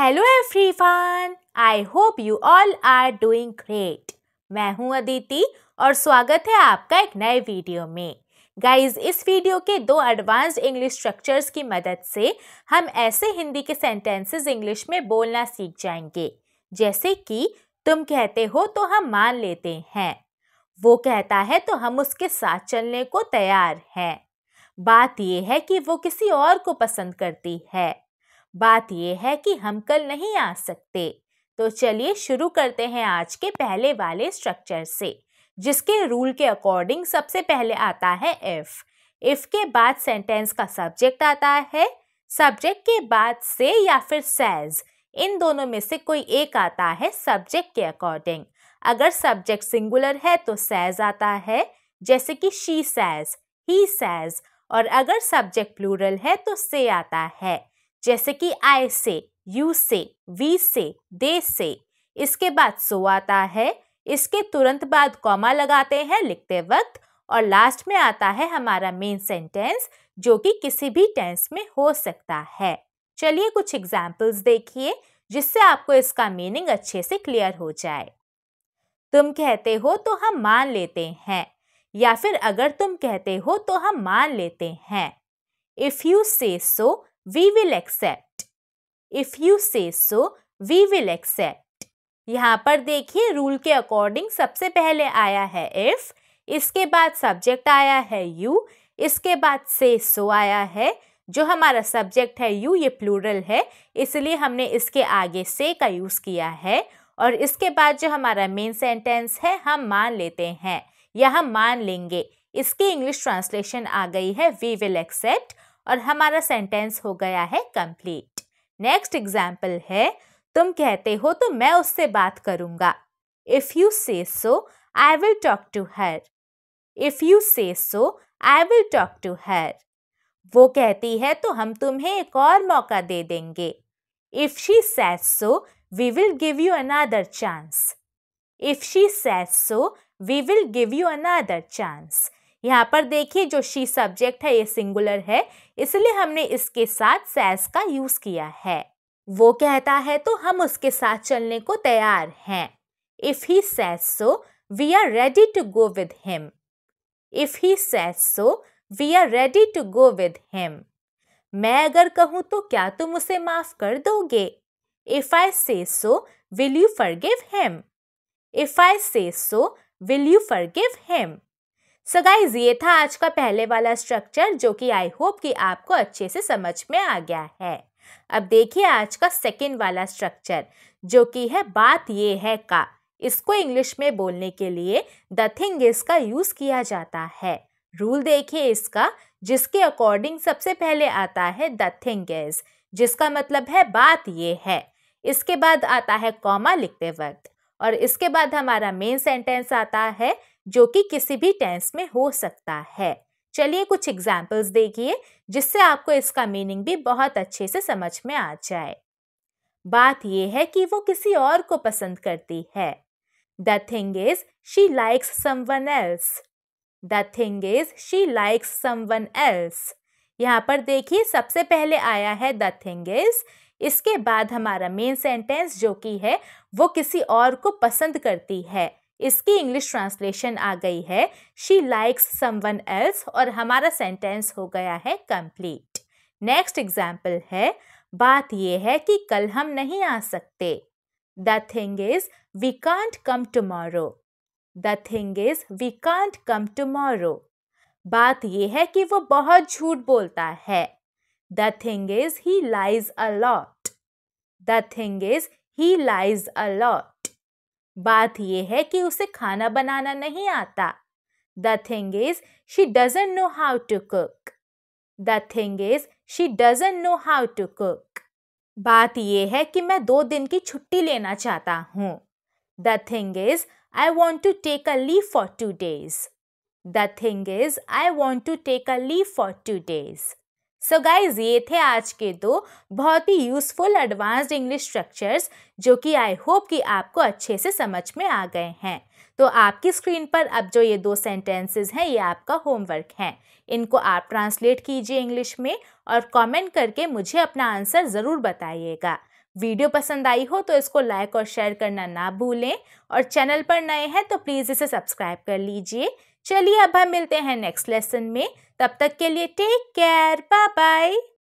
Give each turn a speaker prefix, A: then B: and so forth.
A: Hello everyone I hope you all are doing great मैं हूं अदिति और स्वागत है आपका एक नए वीडियो में गाइस इस वीडियो के दो एडवांस इंग्लिश स्ट्रक्चर्स की मदद से हम ऐसे हिंदी के सेंटेंसेस इंग्लिश में बोलना सीख जाएंगे जैसे कि तुम कहते हो तो हम मान लेते हैं वो कहता है तो हम उसके साथ चलने को तैयार हैं बात यह है कि वो किसी और को पसंद करती है बात यह है कि हम कल नहीं आ सकते तो चलिए शुरू करते हैं आज के पहले वाले स्ट्रक्चर से जिसके रूल के अकॉर्डिंग सबसे पहले आता है इफ़ इफ़ के बाद सेंटेंस का सब्जेक्ट आता है सब्जेक्ट के बाद से या फिर सेज इन दोनों में से कोई एक आता है सब्जेक्ट के अकॉर्डिंग अगर सब्जेक्ट सिंगुलर है तो सेज आता है जैसे कि शी सेज ही सेज और अगर सब्जेक्ट प्लूरल है तो से आता है जैसे कि आई से यू से वी से दे से इसके बाद सो आता है इसके तुरंत बाद कॉमा लगाते हैं लिखते वक्त और लास्ट में आता है हमारा मेन सेंटेंस जो कि किसी भी टेंस में हो सकता है चलिए कुछ एग्जाम्पल्स देखिए जिससे आपको इसका मीनिंग अच्छे से क्लियर हो जाए तुम कहते हो तो हम मान लेते हैं या फिर अगर तुम कहते हो तो हम मान लेते हैं if you say so we will accept if you say so we will accept यहाँ पर देखिए रूल के अकॉर्डिंग सबसे पहले आया है इफ इसके बाद सब्जेक्ट आया है यू इसके बाद से सो आया है जो हमारा सब्जेक्ट है यू ये प्लूरल है इसलिए हमने इसके आगे से का यूज़ किया है और इसके बाद जो हमारा मेन सेंटेंस है हम मान लेते हैं या हम मान लेंगे इसकी इंग्लिश ट्रांसलेशन आ गई है वी विल एक्सेप्ट और हमारा सेंटेंस हो गया है कंप्लीट नेक्स्ट एग्जाम्पल है तुम कहते हो तो मैं उससे बात करूंगा if you say so I will talk to her if you say so I will talk to her वो कहती है तो हम तुम्हें एक और मौका दे देंगे if she says so we will give you another chance if she says so we will give you another chance यहाँ पर देखिए जो शी सब्जेक्ट है ये सिंगुलर है इसलिए हमने इसके साथ सैस का यूज़ किया है वो कहता है तो हम उसके साथ चलने को तैयार हैं if he says so we are ready to go with him if he says so we are ready to go with him मैं अगर कहूँ तो क्या तुम उसे माफ़ कर दोगे if I say so will you forgive him if I say so will you forgive him so so guys ये था आज का पहले वाला स्ट्रक्चर जो कि आई होप कि आपको अच्छे से समझ में आ गया है अब देखिए आज का सेकेंड वाला स्ट्रक्चर जो कि है बात ये है का इसको इंग्लिश में बोलने के लिए द थिंग इज का यूज़ किया जाता है रूल देखिए इसका जिसके अकॉर्डिंग सबसे पहले आता है द थिंग इज जिसका मतलब है बात ये है इसके बाद आता है कॉमा लिखते वक्त और इसके बाद हमारा मेन सेंटेंस आता है जो कि किसी भी टेंस में हो सकता है चलिए कुछ एग्जाम्पल्स देखिए जिससे आपको इसका मीनिंग भी बहुत अच्छे से समझ में आ जाए बात यह है कि वो किसी और को पसंद करती है the thing is she likes someone else the thing is she likes someone else यहाँ पर देखिए सबसे पहले आया है द थिंग इज इसके बाद हमारा मेन सेंटेंस जो कि है वो किसी और को पसंद करती है इसकी इंग्लिश ट्रांसलेशन आ गई है शी लाइक्स समवन एल्स और हमारा सेंटेंस हो गया है कंप्लीट नेक्स्ट एग्जाम्पल है बात यह है कि कल हम नहीं आ सकते the thing is we can't come tomorrow the thing is we can't come tomorrow बात यह है कि वो बहुत झूठ बोलता है The thing is, he lies a lot. The thing is, he lies a lot. बात यह है कि उसे खाना बनाना नहीं आता The thing is, she doesn't know how to cook. The thing is, she doesn't know how to cook. बात यह है कि मैं दो दिन की छुट्टी लेना चाहता हूँ the thing is I want to take a leave for two days the thing is I want to take a leave for two days so so guys ये थे आज के दो बहुत ही यूज़फुल एडवांस्ड इंग्लिश स्ट्रक्चर्स जो कि I hope कि आपको अच्छे से समझ में आ गए हैं तो आपकी स्क्रीन पर अब जो ये दो सेंटेंसेस हैं ये आपका होमवर्क है इनको आप ट्रांसलेट कीजिए इंग्लिश में और कमेंट करके मुझे अपना आंसर ज़रूर बताइएगा वीडियो पसंद आई हो तो इसको लाइक और शेयर करना ना भूलें और चैनल पर नए हैं तो प्लीज़ इसे सब्सक्राइब कर लीजिए चलिए अब हम मिलते हैं नेक्स्ट लेसन में तब तक के लिए टेक केयर बाय बाय